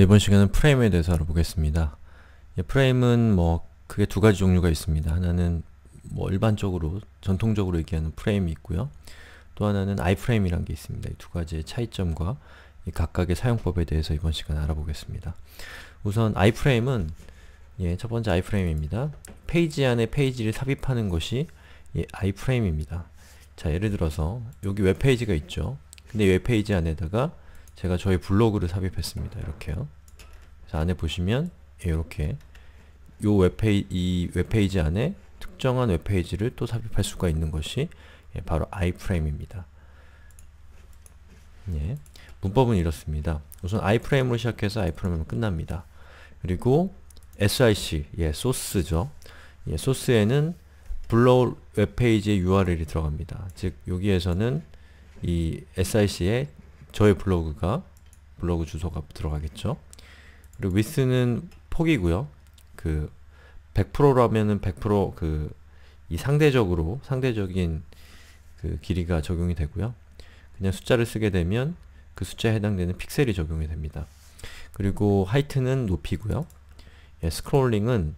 이번 시간은 프레임에 대해서 알아보겠습니다. 예, 프레임은 뭐 크게 두 가지 종류가 있습니다. 하나는 뭐 일반적으로 전통적으로 얘기하는 프레임이 있고요. 또 하나는 아이프레임이란게 있습니다. 이 두 가지의 차이점과 각각의 사용법에 대해서 이번 시간 알아보겠습니다. 우선 아이프레임은 예, 첫 번째 아이프레임입니다. 페이지 안에 페이지를 삽입하는 것이 예, 아이프레임입니다. 자, 예를 들어서 여기 웹페이지가 있죠. 근데 웹페이지 안에다가 제가 저희 블로그를 삽입했습니다. 이렇게요. 그래서 안에 보시면 이렇게 요웹페이이 웹페이지 안에 특정한 웹페이지를 또 삽입할 수가 있는 것이 예, 바로 iframe입니다. 예. 문법은 이렇습니다. 우선 iframe로 시작해서 iframe로 끝납니다. 그리고 sic, 예, 소스죠. 예, 소스에는 불러올 웹페이지의 URL이 들어갑니다. 즉, 여기에서는 이 SIC의 저의 블로그가 블로그 주소가 들어가겠죠. 그리고 with는 폭이고요. 그 100%라면은 100%그 이 상대적으로 상대적인 그 길이가 적용이 되고요. 그냥 숫자를 쓰게 되면 그 숫자에 해당되는 픽셀이 적용이 됩니다. 그리고 h e i g h t 는 높이고요. 예, 스크롤링은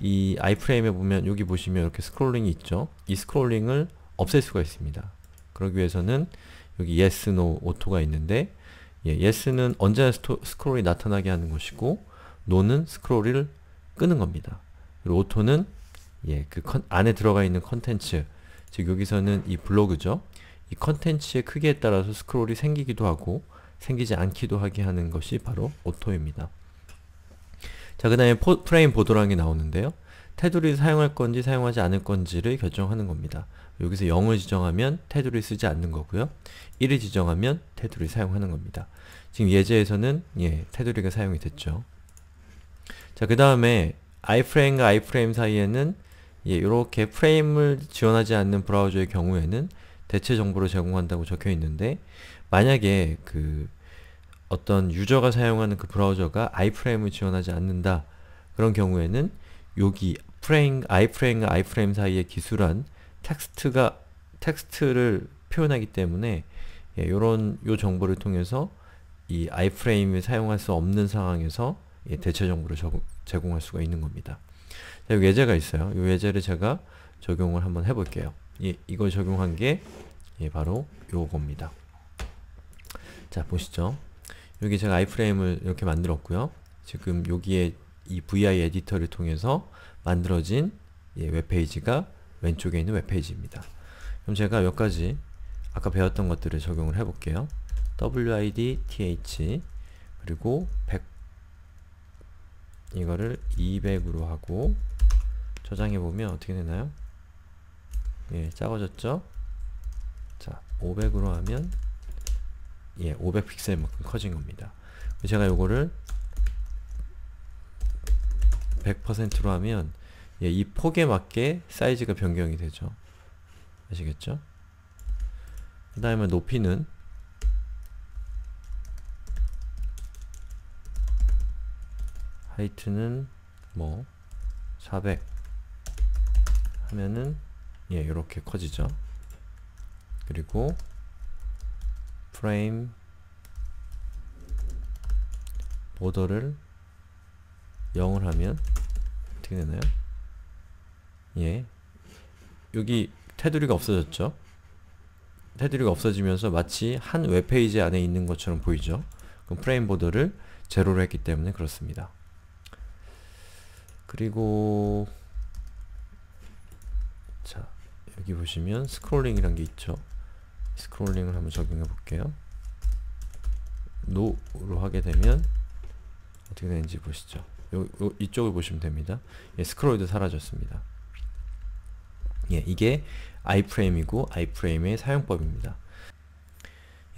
이 아이프레임에 보면 여기 보시면 이렇게 스크롤링이 있죠. 이 스크롤링을 없앨 수가 있습니다. 그러기 위해서는 여기 yes, no, a u t o 가 있는데 예, yes는 언제나 스토, 스크롤이 나타나게 하는 것이고 no는 스크롤을 끄는 겁니다. 그리고 오토는 예, 그 컨, 안에 들어가 있는 컨텐츠 즉 여기서는 이 블로그죠. 이 컨텐츠의 크기에 따라서 스크롤이 생기기도 하고 생기지 않기도 하게 하는 것이 바로 a u t o 입니다 자, 그 다음에 프레임 보도란게 나오는데요. 테두리를 사용할 건지 사용하지 않을 건지를 결정하는 겁니다. 여기서 0을 지정하면 테두리 쓰지 않는 거고요. 1을 지정하면 테두리 사용하는 겁니다. 지금 예제에서는 예, 테두리가 사용이 됐죠. 자, 그 다음에 iframe과 iframe 사이에는 예, 이렇게 프레임을 지원하지 않는 브라우저의 경우에는 대체 정보를 제공한다고 적혀 있는데 만약에 그 어떤 유저가 사용하는 그 브라우저가 iframe을 지원하지 않는다 그런 경우에는 여기 프레임, iframe과 iframe 사이의 기술한 텍스트가 텍스트를 표현하기 때문에 이런 예, 요 정보를 통해서 이 i f r a m e 을 사용할 수 없는 상황에서 예, 대체 정보를 저, 제공할 수가 있는 겁니다. 자, 여기 예제가 있어요. 이 예제를 제가 적용을 한번 해볼게요. 예, 이걸 적용한 게 예, 바로 요겁니다. 자, 보시죠. 여기 제가 아이프레임을 이렇게 만들었고요. 지금 여기에 이 vi 에디터를 통해서 만들어진 예, 웹페이지가 왼쪽에 있는 웹페이지입니다. 그럼 제가 몇 가지 아까 배웠던 것들을 적용을 해볼게요. wid th 그리고 100 이거를 200으로 하고 저장해보면 어떻게 되나요? 예, 작아졌죠? 자, 500으로 하면 예, 500 픽셀만큼 커진 겁니다. 제가 요거를 100%로 하면 예, 이 폭에 맞게 사이즈가 변경이 되죠. 아시겠죠? 그 다음에 높이는 하이트는 뭐 400 하면은 예, 이렇게 커지죠. 그리고 프레임 보더를 0을 하면 어떻게 되나요? 예. 여기 테두리가 없어졌죠? 테두리가 없어지면서 마치 한 웹페이지 안에 있는 것처럼 보이죠? 그럼 프레임 보더를 제로로 했기 때문에 그렇습니다. 그리고 자 여기 보시면 스크롤링이란 게 있죠. 스크롤링을 한번 적용해 볼게요. 노로 하게 되면 어떻게 되는지 보시죠. 요, 요 이쪽을 보시면 됩니다. 예, 스크롤도 사라졌습니다. 예, 이게 아이프레임이고 아이프레임의 사용법입니다.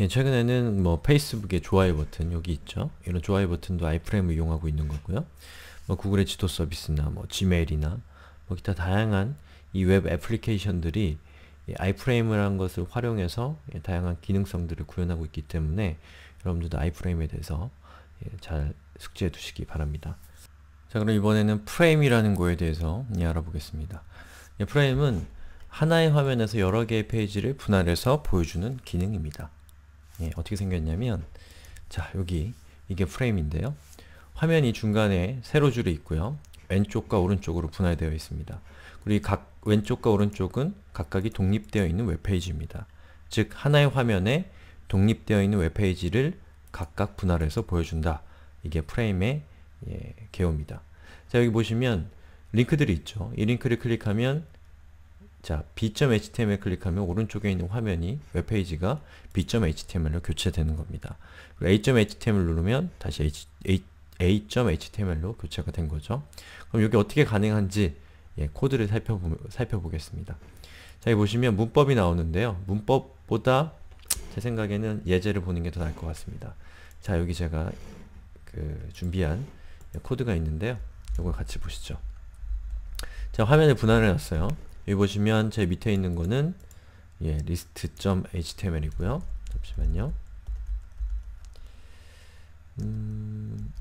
예, 최근에는 뭐 페이스북의 좋아요 버튼 여기 있죠. 이런 좋아요 버튼도 아이프레임을 이용하고 있는 거고요. 뭐 구글의 지도 서비스나 뭐 지메일이나 뭐 기타 다양한 이 웹 애플리케이션들이 아이프레임이라는 것을 활용해서 다양한 기능성들을 구현하고 있기 때문에 여러분들도 아이프레임에 대해서 예, 잘 숙지해 두시기 바랍니다. 자 그럼 이번에는 프레임이라는 거에 대해서 예, 알아보겠습니다. 예, 프레임은 하나의 화면에서 여러 개의 페이지를 분할해서 보여주는 기능입니다. 예, 어떻게 생겼냐면 자 여기 이게 프레임인데요. 화면이 중간에 세로 줄이 있고요. 왼쪽과 오른쪽으로 분할되어 있습니다. 그리고 각 왼쪽과 오른쪽은 각각이 독립되어 있는 웹페이지입니다. 즉 하나의 화면에 독립되어 있는 웹페이지를 각각 분할해서 보여준다. 이게 프레임의 예, 개요입니다. 자 여기 보시면 링크들이 있죠. 이 링크를 클릭하면 자, b.html 클릭하면 오른쪽에 있는 화면이 웹페이지가 b.html로 교체되는 겁니다. a.html 누르면 다시 a.html로 교체가 된 거죠. 그럼 이게 어떻게 가능한지 예, 코드를 살펴보, 살펴보겠습니다. 자, 여기 보시면 문법이 나오는데요. 문법보다 제 생각에는 예제를 보는 게 더 나을 것 같습니다. 자, 여기 제가 그 준비한 코드가 있는데요. 이걸 같이 보시죠. 제가 화면에 분할을 해놨어요. 여기 보시면 제 밑에 있는 거는 예, list.html이고요. 잠시만요. 음...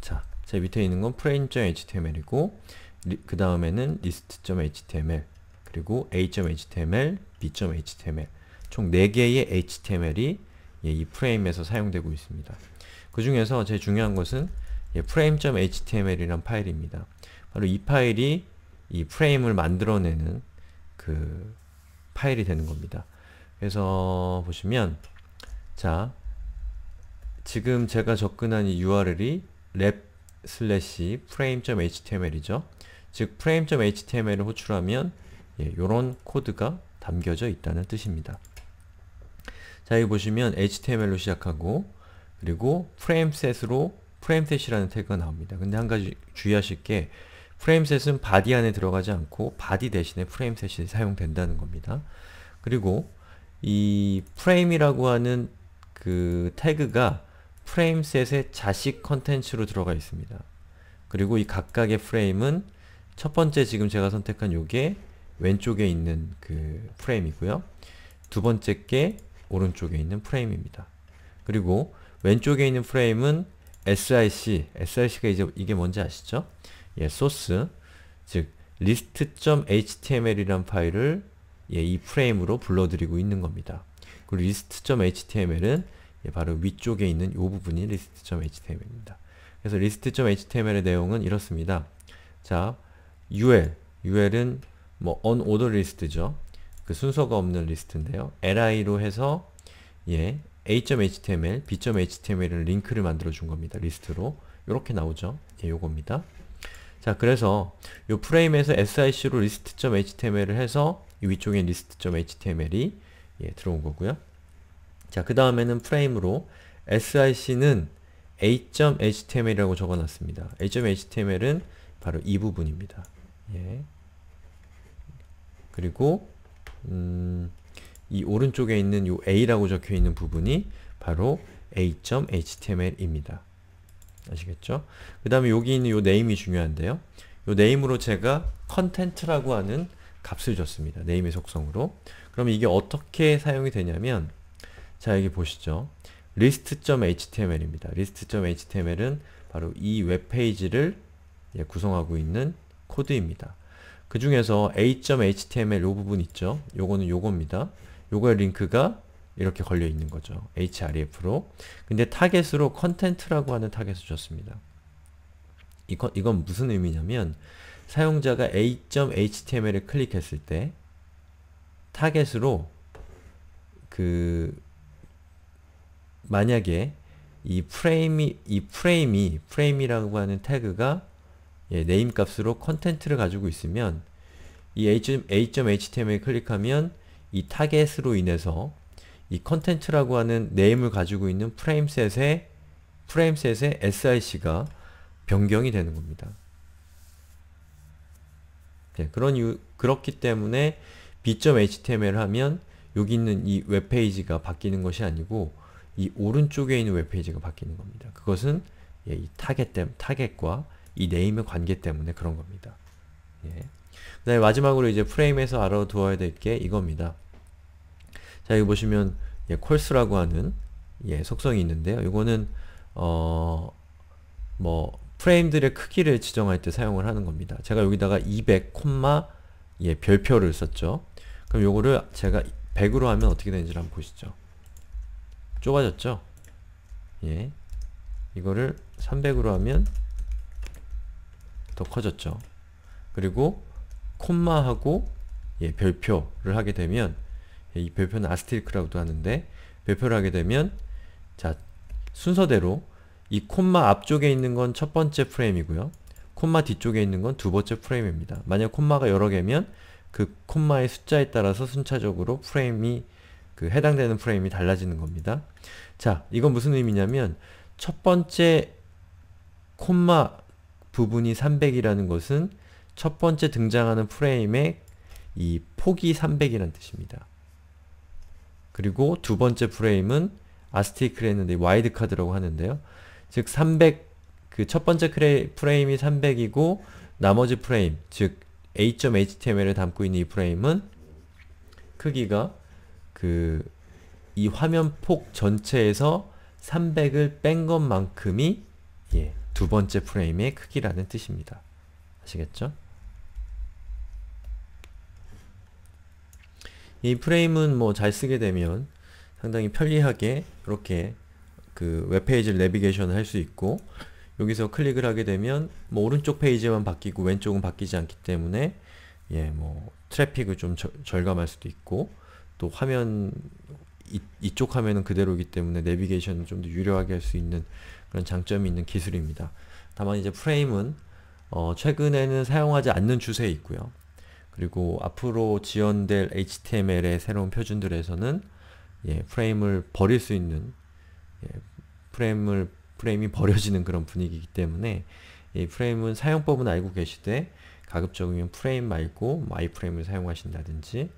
자, 제 밑에 있는 건 frame.html이고 그 다음에는 list.html 그리고 a.html, b.html 총 4개의 html이 예, 이 프레임에서 사용되고 있습니다. 그 중에서 제일 중요한 것은 예, frame.html이란 파일입니다. 바로 이 파일이 이 프레임을 만들어내는 그 파일이 되는 겁니다. 그래서 보시면 자 지금 제가 접근한 이 URL이 랩 슬래시 frame.html이죠. 즉 frame.html을 호출하면 이런 예, 코드가 담겨져 있다는 뜻입니다. 자 여기 보시면 HTML로 시작하고 그리고 프레임셋으로 프레임셋이라는 태그가 나옵니다. 근데 한 가지 주의하실 게 프레임셋은 바디 안에 들어가지 않고 바디 대신에 프레임셋이 사용된다는 겁니다. 그리고 이 프레임이라고 하는 그 태그가 프레임셋의 자식 컨텐츠로 들어가 있습니다. 그리고 이 각각의 프레임은 첫 번째 지금 제가 선택한 요게 왼쪽에 있는 그 프레임이고요. 두 번째 게 오른쪽에 있는 프레임입니다. 그리고 왼쪽에 있는 프레임은 SIC, SIC가 이제 이게 뭔지 아시죠? 예, 소스, 즉 list.html이란 파일을 예, 이 프레임으로 불러들이고 있는 겁니다. 그리고 list.html은 예, 바로 위쪽에 있는 이 부분이 list.html입니다. 그래서 list.html의 내용은 이렇습니다. 자, ul, ul은 뭐 onOrderList죠. 그 순서가 없는 리스트인데요. li로 해서 예, a.html, b.html을 링크를 만들어 준 겁니다. 리스트로. 이렇게 나오죠. 예, 요겁니다. 자, 그래서 요 프레임에서 sic로 리스트.html을 해서 위쪽에 리스트.html이 예, 들어온 거고요. 자, 그 다음에는 프레임으로 sic는 a.html이라고 적어놨습니다. a.html은 바로 이 부분입니다. 예. 그리고 음, 이 오른쪽에 있는 요 a라고 적혀있는 부분이 바로 a.html입니다. 아시겠죠? 그 다음에 여기 있는 요 name이 중요한데요. 요 name으로 제가 content라고 하는 값을 줬습니다. name의 속성으로. 그럼 이게 어떻게 사용이 되냐면 자 여기 보시죠. list.html입니다. list.html은 바로 이 웹페이지를 예, 구성하고 있는 코드입니다. 그 중에서 a.html 요 부분 있죠? 요거는 요겁니다. 요거의 링크가 이렇게 걸려 있는 거죠. href로. 근데 타겟으로 컨텐트라고 하는 타겟을 줬습니다. 이건, 이건 무슨 의미냐면 사용자가 a.html을 클릭했을 때 타겟으로 그 만약에 이 프레임이 이 프레임이 프레임이라고 하는 태그가 예, 네임 값으로 컨텐트를 가지고 있으면 이 h.html 클릭하면 이 타겟으로 인해서 이 컨텐츠라고 하는 네임을 가지고 있는 프레임셋의 프레임셋의 s r c 가 변경이 되는 겁니다. 네, 그런 유, 그렇기 때문에 b.html 하면 여기 있는 이 웹페이지가 바뀌는 것이 아니고 이 오른쪽에 있는 웹페이지가 바뀌는 겁니다. 그것은 예, 이 타겟 타겟과 이 네임의 관계 때문에 그런 겁니다. 예. 그다음에 마지막으로 이제 프레임에서 알아두어야 될 게 이겁니다. 자, 여기 보시면 예, 콜스라고 하는 예, 속성이 있는데요. 이거는 어, 뭐 프레임들의 크기를 지정할 때 사용을 하는 겁니다. 제가 여기다가 200, 콤마 예, 별표를 썼죠. 그럼 요거를 제가 100으로 하면 어떻게 되는지 한번 보시죠. 좁아졌죠? 예. 이거를 300으로 하면 더 커졌죠. 그리고 콤마하고 예, 별표를 하게 되면 예, 이 별표는 아스티리크라고도 하는데 별표를 하게 되면 자 순서대로 이 콤마 앞쪽에 있는 건 첫 번째 프레임이고요. 콤마 뒤쪽에 있는 건 두 번째 프레임입니다. 만약 콤마가 여러 개면 그 콤마의 숫자에 따라서 순차적으로 프레임이 그 해당되는 프레임이 달라지는 겁니다. 자, 이건 무슨 의미냐면 첫 번째 콤마 부분이 300이라는 것은 첫 번째 등장하는 프레임의 이 폭이 300이란 뜻입니다. 그리고 두 번째 프레임은 아스티크를 했는데 와이드 카드라고 하는데요. 즉 300, 그 첫 번째 프레임이 300이고 나머지 프레임, 즉 a.html을 담고 있는 이 프레임은 크기가 그 이 화면 폭 전체에서 300을 뺀 것만큼이 예, 두 번째 프레임의 크기라는 뜻입니다. 아시겠죠? 이 프레임은 뭐 잘 쓰게 되면 상당히 편리하게 이렇게 그 웹페이지를 내비게이션을 할 수 있고 여기서 클릭을 하게 되면 뭐 오른쪽 페이지만 바뀌고 왼쪽은 바뀌지 않기 때문에 예뭐 트래픽을 좀 저, 절감할 수도 있고 또 화면 이, 쪽 화면은 그대로이기 때문에 내비게이션을 좀 더 유려하게 할 수 있는 그런 장점이 있는 기술입니다. 다만 이제 프레임은 어, 최근에는 사용하지 않는 추세에 있고요. 그리고 앞으로 지원될 HTML의 새로운 표준들에서는 예, 프레임을 버릴 수 있는 예, 프레임을 프레임이 버려지는 그런 분위기이기 때문에 이 프레임은 사용법은 알고 계시되 가급적이면 프레임 말고 마이 프레임을 사용하신다든지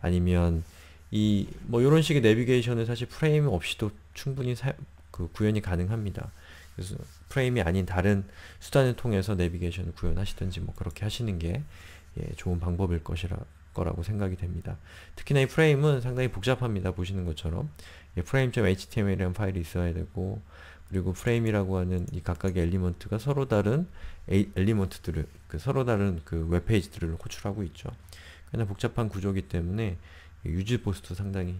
아니면 이뭐 이런 식의 내비게이션은 사실 프레임 없이도 충분히 사, 그 구현이 가능합니다. 그래서 프레임이 아닌 다른 수단을 통해서 내비게이션을 구현하시든지 뭐 그렇게 하시는 게 예, 좋은 방법일 것이라 거라고 생각이 됩니다. 특히나 이 프레임은 상당히 복잡합니다. 보시는 것처럼 예, frame.html이라는 파일이 있어야 되고 그리고 프레임이라고 하는 이 각각의 엘리먼트가 서로 다른 에 엘리먼트들을 그 서로 다른 그 웹페이지들을 호출하고 있죠. 꽤나 복잡한 구조이기 때문에 유지 보스도 상당히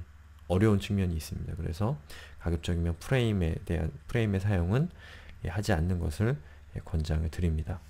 어려운 측면이 있습니다. 그래서 가급적이면 프레임에 대한 프레임의 사용은 하지 않는 것을 권장을 드립니다.